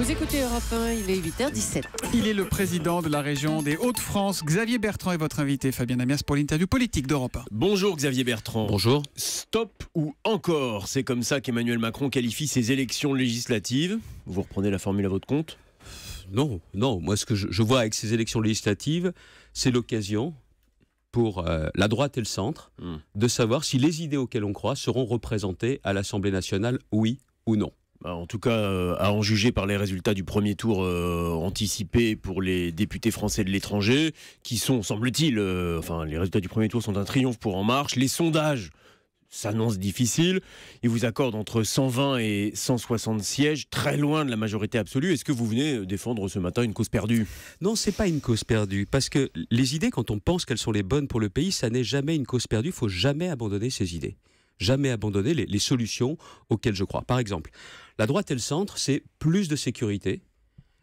Vous écoutez Europe 1, il est 8h17. Il est le président de la région des Hauts-de-France. Xavier Bertrand est votre invité, Fabien Amias, pour l'interview politique d'Europe 1. Bonjour Xavier Bertrand. Bonjour. Stop ou encore C'est comme ça qu'Emmanuel Macron qualifie ses élections législatives. Vous reprenez la formule à votre compte Non, non. Moi, ce que je, vois avec ces élections législatives, c'est l'occasion pour euh, la droite et le centre hmm. de savoir si les idées auxquelles on croit seront représentées à l'Assemblée nationale, oui ou non. Bah, en tout cas, euh, à en juger par les résultats du premier tour euh, anticipé pour les députés français de l'étranger, qui sont, semble-t-il, euh, enfin, les résultats du premier tour sont un triomphe pour En Marche. Les sondages s'annoncent difficiles. Ils vous accordent entre 120 et 160 sièges, très loin de la majorité absolue. Est-ce que vous venez défendre ce matin une cause perdue Non, c'est pas une cause perdue, parce que les idées, quand on pense qu'elles sont les bonnes pour le pays, ça n'est jamais une cause perdue. Il faut jamais abandonner ses idées jamais abandonner les, solutions auxquelles je crois. Par exemple, la droite et le centre, c'est plus de sécurité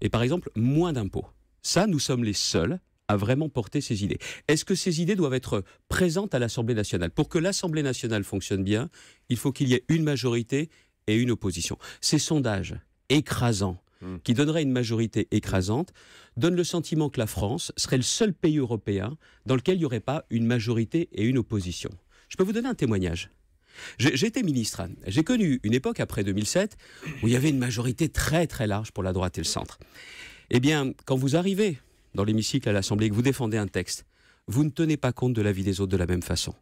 et par exemple moins d'impôts. Ça, nous sommes les seuls à vraiment porter ces idées. Est-ce que ces idées doivent être présentes à l'Assemblée nationale Pour que l'Assemblée nationale fonctionne bien, il faut qu'il y ait une majorité et une opposition. Ces sondages écrasants hmm. qui donneraient une majorité écrasante, donnent le sentiment que la France serait le seul pays européen dans lequel il n'y aurait pas une majorité et une opposition. Je peux vous donner un témoignage. J'étais ministre. J'ai connu une époque après 2007 où il y avait une majorité très très large pour la droite et le centre. Eh bien, quand vous arrivez dans l'hémicycle à l'Assemblée et que vous défendez un texte, vous ne tenez pas compte de l'avis des autres de la même façon.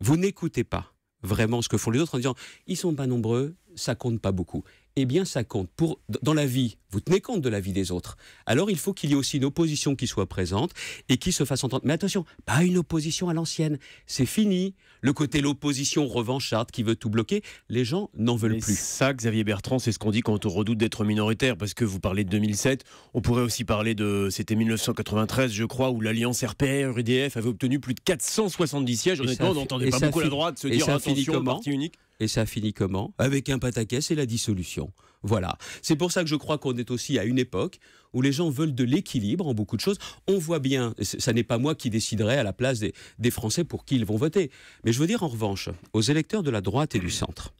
Vous n'écoutez pas vraiment ce que font les autres en disant ils sont pas nombreux, ça compte pas beaucoup eh bien ça compte. Pour, dans la vie, vous tenez compte de la vie des autres. Alors il faut qu'il y ait aussi une opposition qui soit présente et qui se fasse entendre. Mais attention, pas une opposition à l'ancienne. C'est fini. Le côté l'opposition revancharde qui veut tout bloquer, les gens n'en veulent plus. Ça, Xavier Bertrand, c'est ce qu'on dit quand on redoute d'être minoritaire, parce que vous parlez de 2007. On pourrait aussi parler de, c'était 1993, je crois, où l'alliance RPR-UDF avait obtenu plus de 470 sièges. Honnêtement, on n'entendait pas beaucoup la droite se dire attention, parti unique. Et ça finit comment Avec un pataquès et la dissolution. Voilà. C'est pour ça que je crois qu'on est aussi à une époque où les gens veulent de l'équilibre en beaucoup de choses. On voit bien, ça n'est pas moi qui déciderai à la place des, Français pour qui ils vont voter. Mais je veux dire en revanche aux électeurs de la droite et du centre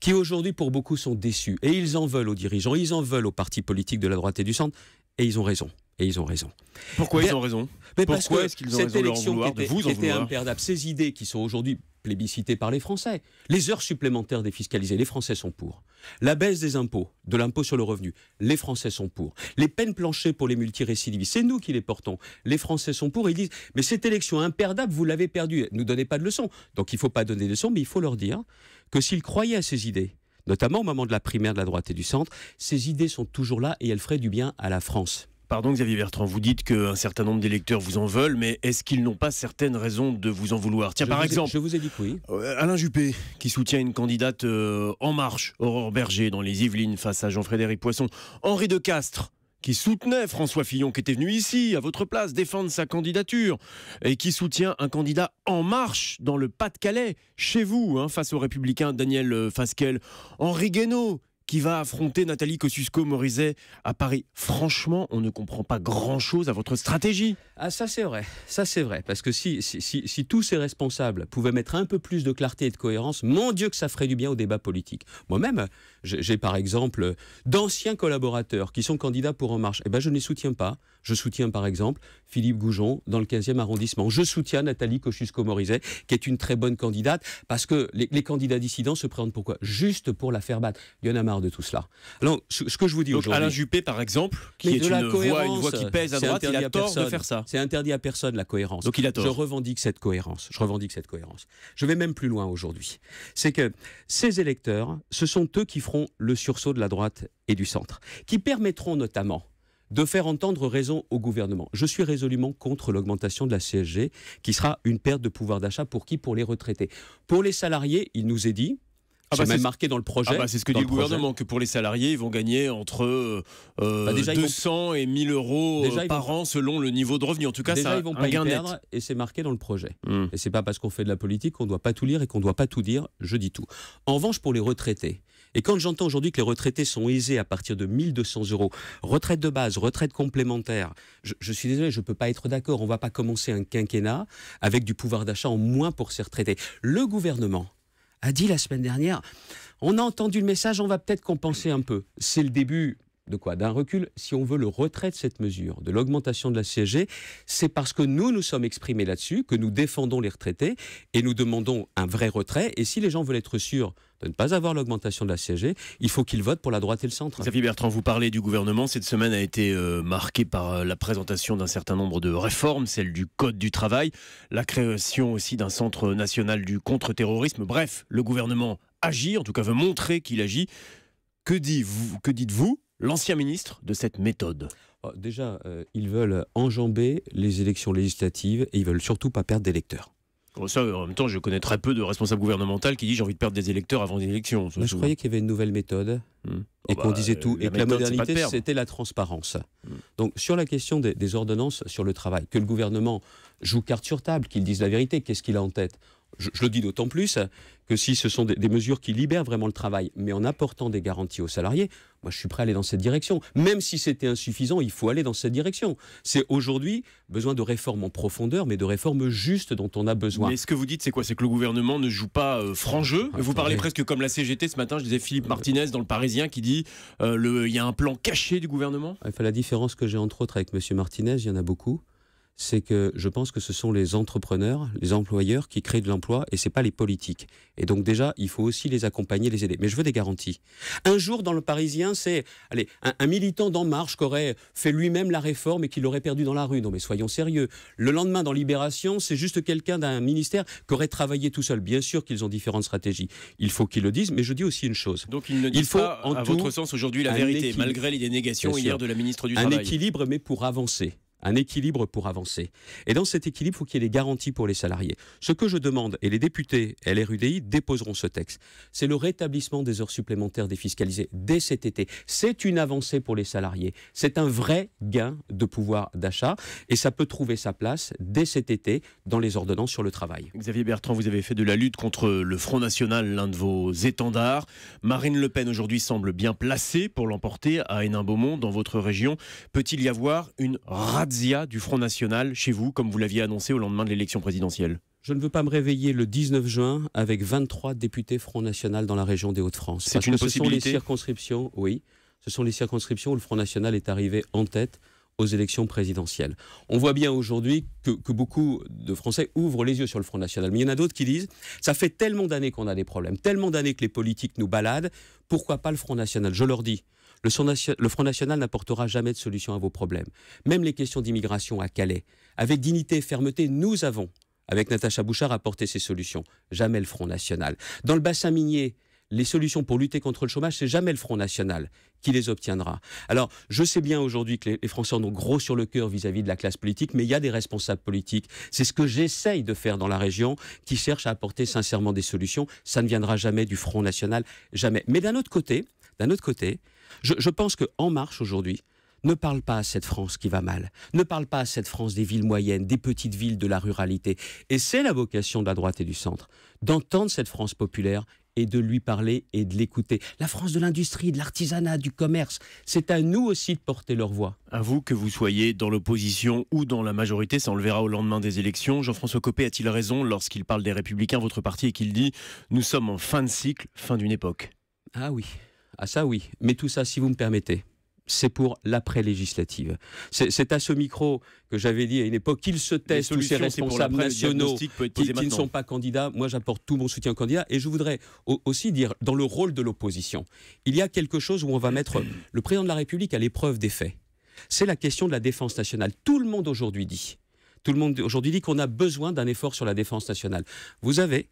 qui aujourd'hui pour beaucoup sont déçus. Et ils en veulent aux dirigeants, ils en veulent aux partis politiques de la droite et du centre, et ils ont raison. Et ils ont raison. Pourquoi ils ont raison mais Pourquoi cette élection qui était, vous qui était imperdable, ces idées qui sont aujourd'hui bicités par les Français. Les heures supplémentaires défiscalisées, les Français sont pour. La baisse des impôts, de l'impôt sur le revenu, les Français sont pour. Les peines planchées pour les multirécidivistes, c'est nous qui les portons. Les Français sont pour. Ils disent Mais cette élection imperdable, vous l'avez perdue. Ne nous donnez pas de leçons. Donc il ne faut pas donner de leçons, mais il faut leur dire que s'ils croyaient à ces idées, notamment au moment de la primaire de la droite et du centre, ces idées sont toujours là et elles feraient du bien à la France. Pardon Xavier Bertrand, vous dites qu'un certain nombre d'électeurs vous en veulent, mais est-ce qu'ils n'ont pas certaines raisons de vous en vouloir Tiens, par exemple, Alain Juppé, qui soutient une candidate euh, En Marche, Aurore Berger, dans les Yvelines, face à Jean-Frédéric Poisson. Henri de Castres, qui soutenait François Fillon, qui était venu ici, à votre place, défendre sa candidature, et qui soutient un candidat En Marche dans le Pas-de-Calais, chez vous, hein, face au républicain Daniel euh, Fasquelle. Henri Guénaud, qui va affronter Nathalie Kosciusko-Morizet à Paris. Franchement, on ne comprend pas grand-chose à votre stratégie. Ah ça c'est vrai, ça c'est vrai, parce que si, si, si, tous ces responsables pouvaient mettre un peu plus de clarté et de cohérence, mon Dieu que ça ferait du bien au débat politique. Moi-même, j'ai par exemple d'anciens collaborateurs qui sont candidats pour En Marche, et eh ben, je ne les soutiens pas je soutiens par exemple Philippe Goujon dans le 15e arrondissement. Je soutiens Nathalie Kosciusko-Morizet, qui est une très bonne candidate, parce que les, candidats dissidents se présentent pourquoi Juste pour la faire battre. Il y en a marre de tout cela. Alors, ce, que je vous dis aujourd'hui... Alain Juppé, par exemple, qui est une, voix, qui pèse à droite, il a tort personne. de faire ça. C'est interdit à personne, la cohérence. Donc il a tort. Je revendique cette cohérence. Je revendique cette cohérence. Je vais même plus loin aujourd'hui. C'est que ces électeurs, ce sont eux qui feront le sursaut de la droite et du centre, qui permettront notamment de faire entendre raison au gouvernement. Je suis résolument contre l'augmentation de la CSG, qui sera une perte de pouvoir d'achat pour qui Pour les retraités. Pour les salariés, il nous est dit, ça ah bah, marqué dans le projet. Ah bah, c'est ce que dit le, gouvernement, que pour les salariés, ils vont gagner entre 200 euh, bah, et 1000 euros euh, par an selon le niveau de revenu. En tout cas, ça vont pas gain Et c'est marqué dans le projet. Et hmm. Et c'est pas parce qu'on fait de la politique qu'on ne doit pas tout lire et qu'on ne doit pas tout dire. Je dis tout. En revanche, pour les retraités, et quand j'entends aujourd'hui que les retraités sont aisés à partir de 1200 euros, retraite de base, retraite complémentaire, je, je suis désolé, je ne peux pas être d'accord. On ne va pas commencer un quinquennat avec du pouvoir d'achat en moins pour ces retraités. Le gouvernement a dit la semaine dernière, on a entendu le message, on va peut-être compenser un peu. C'est le début, de quoi D'un recul, si on veut le retrait de cette mesure, de l'augmentation de la CSG, c'est parce que nous nous sommes exprimés là-dessus, que nous défendons les retraités et nous demandons un vrai retrait. Et si les gens veulent être sûrs de ne pas avoir l'augmentation de la CSG, il faut qu'ils votent pour la droite et le centre. Xavier Bertrand, vous parlez du gouvernement. Cette semaine a été euh, marquée par euh, la présentation d'un certain nombre de réformes, celle du Code du travail, la création aussi d'un centre national du contre-terrorisme. Bref, le gouvernement agit, en tout cas veut montrer qu'il agit. Que, dit vous, que dites-vous l'ancien ministre de cette méthode oh, Déjà, euh, ils veulent enjamber les élections législatives et ils veulent surtout pas perdre d'électeurs. Oh, ça, en même temps, je connais très peu de responsables gouvernementaux qui disent j'ai envie de perdre des électeurs avant une élections. je croyais qu'il y avait une nouvelle méthode hmm. et oh, qu'on bah, disait tout et que la modernité c'était la transparence. Hmm. Donc sur la question des, des, ordonnances sur le travail, que le gouvernement joue carte sur table, qu'il dise la vérité, qu'est-ce qu'il a en tête je, le dis d'autant plus que si ce sont des, mesures qui libèrent vraiment le travail, mais en apportant des garanties aux salariés, moi je suis prêt à aller dans cette direction. Même si c'était insuffisant, il faut aller dans cette direction. C'est aujourd'hui besoin de réformes en profondeur, mais de réformes justes dont on a besoin. Mais ce que vous dites, c'est quoi C'est que le gouvernement ne joue pas euh, franc jeu. vous parlez presque comme la CGT ce matin, je disais Philippe Martinez dans le Parisien qui dit euh, il y a un plan caché du gouvernement. Enfin, la différence que j'ai entre autres avec M. Martinez, il y en a beaucoup c'est que je pense que ce sont les entrepreneurs, les employeurs qui créent de l'emploi et c'est pas les politiques. Et donc déjà, il faut aussi les accompagner, les aider. Mais je veux des garanties. Un jour dans le Parisien, c'est allez un, militant d'En Marche qui aurait fait lui-même la réforme et qui l'aurait perdu dans la rue. Non mais soyons sérieux. Le lendemain dans Libération, c'est juste quelqu'un d'un ministère qui aurait travaillé tout seul. Bien sûr qu'ils ont différentes stratégies. Il faut qu'ils le disent, mais je dis aussi une chose. Donc ne il faut pas, en à votre sens aujourd'hui la vérité, malgré les dénégations hier de la ministre du Travail. Un équilibre, mais pour avancer un équilibre pour avancer. Et dans cet équilibre, il faut qu'il y ait des garanties pour les salariés. Ce que je demande, et les députés LRUDI déposeront ce texte, c'est le rétablissement des heures supplémentaires défiscalisées dès cet été. C'est une avancée pour les salariés. C'est un vrai gain de pouvoir d'achat et ça peut trouver sa place dès cet été dans les ordonnances sur le travail. Xavier Bertrand, vous avez fait de la lutte contre le Front National l'un de vos étendards. Marine Le Pen aujourd'hui semble bien placée pour l'emporter à Hénin-Beaumont dans votre région. Peut-il y avoir une radicalisation du Front National chez vous, comme vous l'aviez annoncé au lendemain de l'élection présidentielle je ne veux pas me réveiller le 19 juin avec 23 députés Front National dans la région des Hauts-de-France. C'est une possibilité. Ce sont les circonscriptions, oui. Ce sont les circonscriptions où le Front National est arrivé en tête aux élections présidentielles. On voit bien aujourd'hui que, que, beaucoup de Français ouvrent les yeux sur le Front National. Mais il y en a d'autres qui disent, ça fait tellement d'années qu'on a des problèmes, tellement d'années que les politiques nous baladent, pourquoi pas le Front National Je leur dis, le, Front National n'apportera jamais de solution à vos problèmes. Même les questions d'immigration à Calais. Avec dignité et fermeté, nous avons, avec Natacha Bouchard, apporté ces solutions. Jamais le Front National. Dans le bassin minier, les solutions pour lutter contre le chômage, c'est jamais le Front National qui les obtiendra. Alors, je sais bien aujourd'hui que les Français en ont gros sur le cœur vis-à-vis de la classe politique, mais il y a des responsables politiques. C'est ce que j'essaye de faire dans la région, qui cherche à apporter sincèrement des solutions. Ça ne viendra jamais du Front National, jamais. Mais d'un autre côté, d'un autre côté, je, pense que En Marche aujourd'hui ne parle pas à cette France qui va mal, ne parle pas à cette France des villes moyennes, des petites villes, de la ruralité. Et c'est la vocation de la droite et du centre, d'entendre cette France populaire et de lui parler et de l'écouter. La France de l'industrie, de l'artisanat, du commerce, c'est à nous aussi de porter leur voix. À vous que vous soyez dans l'opposition ou dans la majorité, ça on le verra au lendemain des élections. Jean-François Copé a-t-il raison lorsqu'il parle des Républicains, votre parti, et qu'il dit Nous sommes en fin de cycle, fin d'une époque Ah oui. Ah ça oui, mais tout ça, si vous me permettez, c'est pour l'après-législative. C'est à ce micro que j'avais dit à une époque qu'il se teste tous ces responsables nationaux qui, ne sont pas candidats. Moi, j'apporte tout mon soutien aux candidats. Et je voudrais aussi dire, dans le rôle de l'opposition, il y a quelque chose où on va mettre le président de la République à l'épreuve des faits. C'est la question de la défense nationale. Tout le monde aujourd'hui dit, tout le monde aujourd'hui dit qu'on a besoin d'un effort sur la défense nationale. Vous avez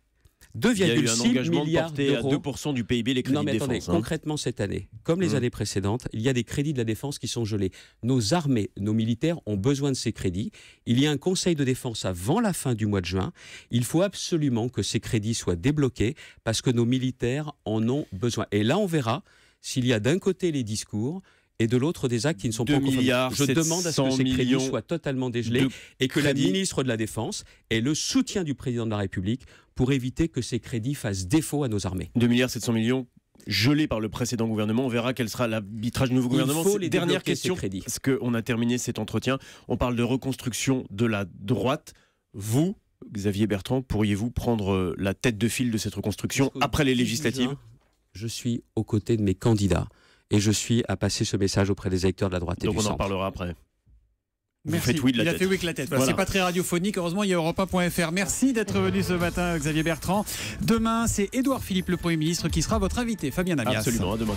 2,6 milliards d'euros. à 2% du PIB les crédits non, mais de attendez, hein. Concrètement cette année, comme les hum. années précédentes, il y a des crédits de la défense qui sont gelés. Nos armées, nos militaires ont besoin de ces crédits. Il y a un conseil de défense avant la fin du mois de juin. Il faut absolument que ces crédits soient débloqués parce que nos militaires en ont besoin. Et là, on verra s'il y a d'un côté les discours et de l'autre des actes qui ne sont pas milliards, Je demande à ce que ces crédits soient totalement dégelés et que la ministre de la Défense ait le soutien du président de la République pour éviter que ces crédits fassent défaut à nos armées. 2 milliards 700 millions gelés par le précédent gouvernement. On verra quel sera l'arbitrage du nouveau gouvernement. Il faut les Dernière question, parce qu'on a terminé cet entretien. On parle de reconstruction de la droite. Vous, Xavier Bertrand, pourriez-vous prendre euh, la tête de file de cette reconstruction après les législatives hein, Je suis aux côtés de mes candidats et je suis à passer ce message auprès des électeurs de la droite et du centre. on en parlera après. Merci. oui de la il a fait oui la tête. C'est pas très radiophonique. Heureusement, il y a Europa.fr. Merci d'être venu ce matin, Xavier Bertrand. Demain, c'est Édouard Philippe, le Premier ministre, qui sera votre invité. Fabien Damias. – Absolument. À demain.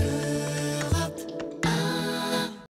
demain.